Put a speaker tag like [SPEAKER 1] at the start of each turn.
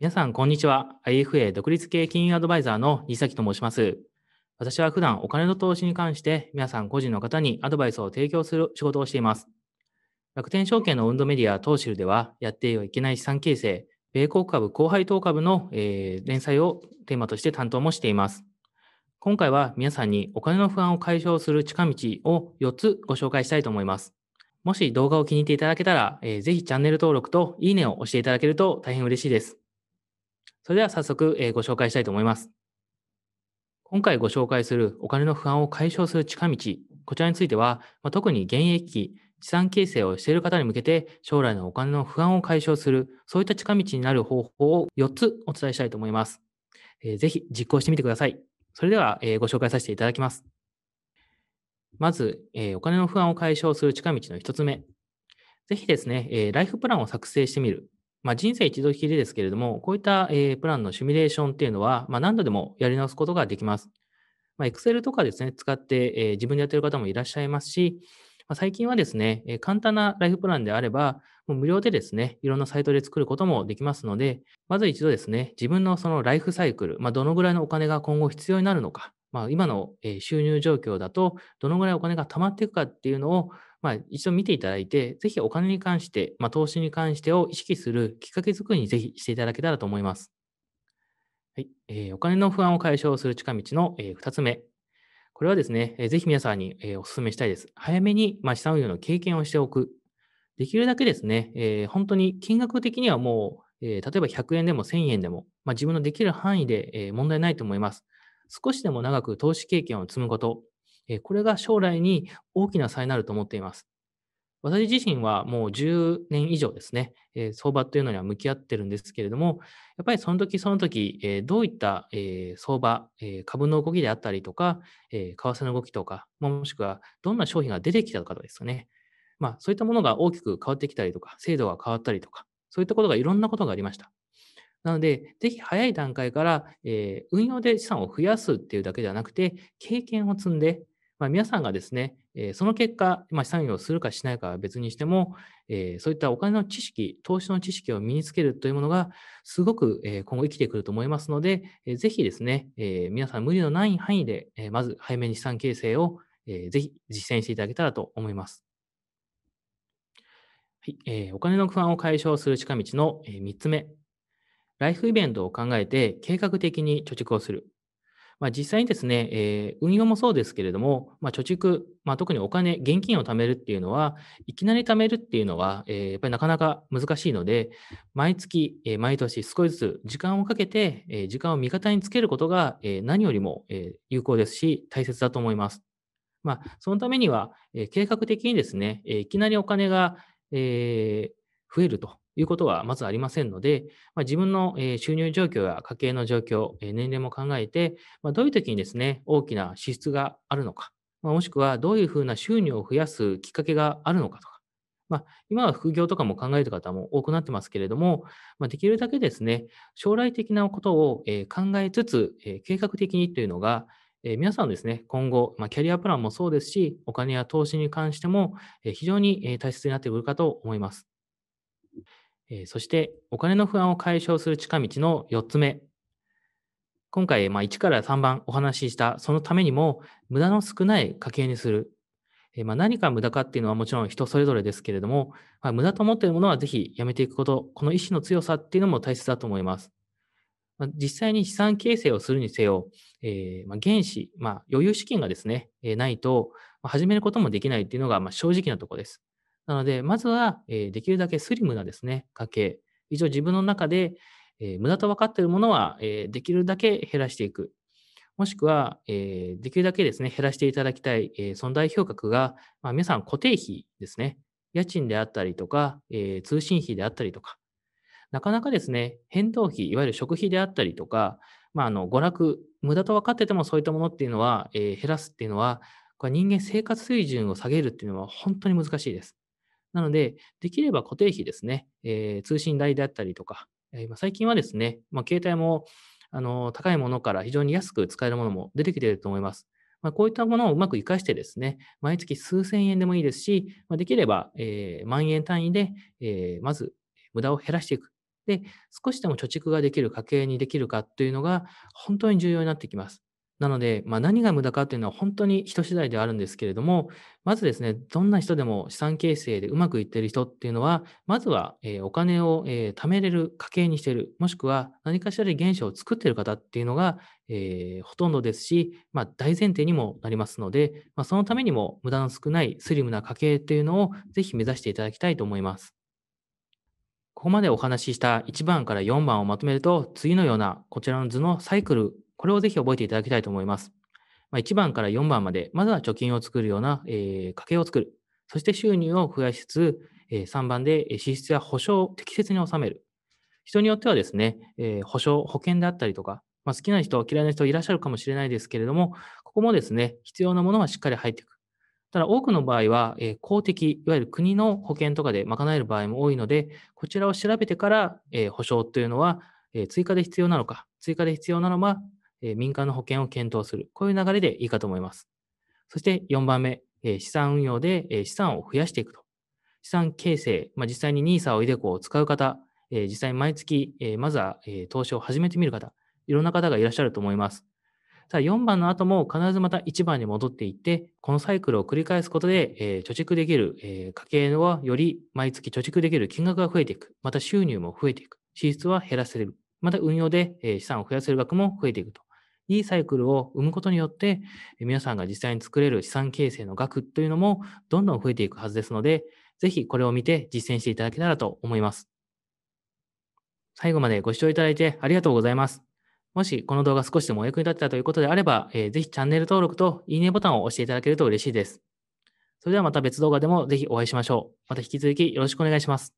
[SPEAKER 1] 皆さん、こんにちは。IFA 独立系金融アドバイザーの西崎と申します。私は普段お金の投資に関して皆さん個人の方にアドバイスを提供する仕事をしています。楽天証券の運動メディア東ルではやってはいけない資産形成、米国株、後輩等株の、えー、連載をテーマとして担当もしています。今回は皆さんにお金の不安を解消する近道を4つご紹介したいと思います。もし動画を気に入っていただけたら、えー、ぜひチャンネル登録といいねを押していただけると大変嬉しいです。それでは早速、えご紹介したいと思います。今回ご紹介するお金の不安を解消する近道、こちらについては、ま特に現役期、資産形成をしている方に向けて、将来のお金の不安を解消する、そういった近道になる方法を4つお伝えしたいと思います。えー、ぜひ実行してみてください。それでは、えご紹介させていただきます。まず、えお金の不安を解消する近道の1つ目。ぜひですね、えライフプランを作成してみる。まあ、人生一度きりですけれども、こういった、えプランのシミュレーションっていうのは、ま何度でもやり直すことができます。まあ、Excel とかですね、使って、え自分でやってる方もいらっしゃいますし、ま最近はですね、え簡単なライフプランであれば、もう無料でですね、いろんなサイトで作ることもできますので、まず一度ですね、自分のそのライフサイクル、まあ、どのぐらいのお金が今後必要になるのか、まあ、今の収入状況だと、どのぐらいお金が貯まっていくかっていうのを、まあ、一度見ていただいて、ぜひお金に関して、まあ、投資に関してを意識するきっかけ作りにぜひしていただけたらと思います。はいえー、お金の不安を解消する近道の、えー、2つ目。これはですね、えー、ぜひ皆さんに、えー、お勧めしたいです。早めに、まあ、資産運用の経験をしておく。できるだけですね、えー、本当に金額的にはもう、えー、例えば100円でも1000円でも、まあ、自分のできる範囲で、えー、問題ないと思います。少しでも長く投資経験を積むこと、えこれが将来に大きな差になると思っています。私自身はもう10年以上ですね、え相場というのには向き合ってるんですけれども、やっぱりその時その時、えどういった、え相場、え株の動きであったりとか、え為替の動きとか、もしくはどんな商品が出てきたかとかですよね。まあ、そういったものが大きく変わってきたりとか、制度が変わったりとか、そういったことがいろんなことがありました。なので、ぜひ早い段階から、えー、運用で資産を増やすっていうだけではなくて、経験を積んで、まあ、皆さんがですね、えー、その結果、まあ、資産運用をするかしないかは別にしても、えー、そういったお金の知識、投資の知識を身につけるというものが、すごく、えー、今後生きてくると思いますので、えー、ぜひですね、えー、皆さん無理のない範囲で、えー、まず早めに資産形成を、えー、ぜひ実践していただけたらと思います。はいえー、お金の不安を解消する近道の、えー、3つ目ライフイベントを考えて計画的に貯蓄をする。まあ、実際にですね、えー、運用もそうですけれども、まあ、貯蓄、まあ、特にお金、現金を貯めるっていうのは、いきなり貯めるっていうのは、えー、やっぱりなかなか難しいので、毎月、えー、毎年少しずつ時間をかけて、え時間を味方につけることが、え何よりも、え有効ですし、大切だと思います。まあ、そのためには、え計画的にですね、えいきなりお金が、え増えるということはまずありませんので、まあ、自分の収入状況や家計の状況、年齢も考えて、まあ、どういう時にですね、大きな支出があるのか、まあ、もしくはどういうふうな収入を増やすきっかけがあるのかとか、まあ、今は副業とかも考える方も多くなってますけれども、まあ、できるだけですね、将来的なことを考えつつ、計画的にというのが、皆さんですね、今後、まあ、キャリアプランもそうですし、お金や投資に関しても非常に大切になってくるかと思います。えー、そしてお金の不安を解消する近道の4つ目。今回、まあ、1から3番お話ししたそのためにも無駄の少ない家計にする。えー、まあ、何か無駄かっていうのはもちろん人それぞれですけれども、まあ、無駄と思っているものはぜひやめていくこと、この意志の強さっていうのも大切だと思います。ま実際に資産形成をするにせよ、えー、ま原資、ま余裕資金がですね、えないと、ま始めることもできないっていうのが、ま正直なところです。なので、まずは、えできるだけスリムなですね、家計。一応自分の中で、え無駄と分かっているものは、えできるだけ減らしていく。もしくは、えできるだけですね、減らしていただきたい、え損評価格が、まあ、皆さん固定費ですね。家賃であったりとか、え通信費であったりとか、なかなかですね、変動費、いわゆる食費であったりとか、まあ、あの娯楽、無駄と分かっててもそういったものっていうのは、えー、減らすっていうのは、これ人間生活水準を下げるっていうのは本当に難しいです。なので、できれば固定費ですね、えー、通信代であったりとか、えー、最近はですね、まあ、携帯もあの高いものから非常に安く使えるものも出てきていると思います。まあ、こういったものをうまく活かしてですね、毎月数千円でもいいですし、まあ、できれば、えー、万円単位で、えー、まず無駄を減らしていく。で、少しでも貯蓄ができる家計にできるかというのが本当に重要になってきます。なので、まあ、何が無駄かというのは本当に人次第ではあるんですけれども、まずですね、どんな人でも資産形成でうまくいっている人っていうのは、まずは、えー、お金を、えー、貯めれる家計にしている、もしくは何かしらで原資を作っている方っていうのが、えー、ほとんどですし、まあ、大前提にもなりますので、まあ、そのためにも無駄の少ないスリムな家計っていうのをぜひ目指していただきたいと思います。ここまでお話しした1番から4番をまとめると、次のようなこちらの図のサイクルこれをぜひ覚えていただきたいと思います。まあ、1番から4番まで、まずは貯金を作るような、えー、家計を作る。そして収入を増やしつつ、えー、3番で支出や保証を適切に納める。人によってはですね、えー、保証、保険であったりとか、まあ、好きな人、嫌いな人いらっしゃるかもしれないですけれども、ここもですね、必要なものはしっかり入っていく。ただ多くの場合は、え公的、いわゆる国の保険とかで賄える場合も多いので、こちらを調べてから、え保証というのは、え追加で必要なのか、追加で必要なのはえ民間の保険を検討する。こういう流れでいいかと思います。そして4番目、え資産運用で、え資産を増やしていくと。資産形成、まあ、実際に NISA をイデコを使う方、え実際に毎月、えまずは、え投資を始めてみる方、いろんな方がいらっしゃると思います。ただ4番の後も必ずまた1番に戻っていって、このサイクルを繰り返すことで、え貯蓄できる、え家計はより毎月貯蓄できる金額が増えていく。また収入も増えていく。支出は減らせる。また運用で、え資産を増やせる額も増えていくと。いいサイクルを生むことによって、皆さんが実際に作れる資産形成の額というのもどんどん増えていくはずですので、ぜひこれを見て実践していただけたらと思います。最後までご視聴いただいてありがとうございます。もしこの動画少しでもお役に立てたということであれば、えー、ぜひチャンネル登録といいねボタンを押していただけると嬉しいです。それではまた別動画でもぜひお会いしましょう。また引き続きよろしくお願いします。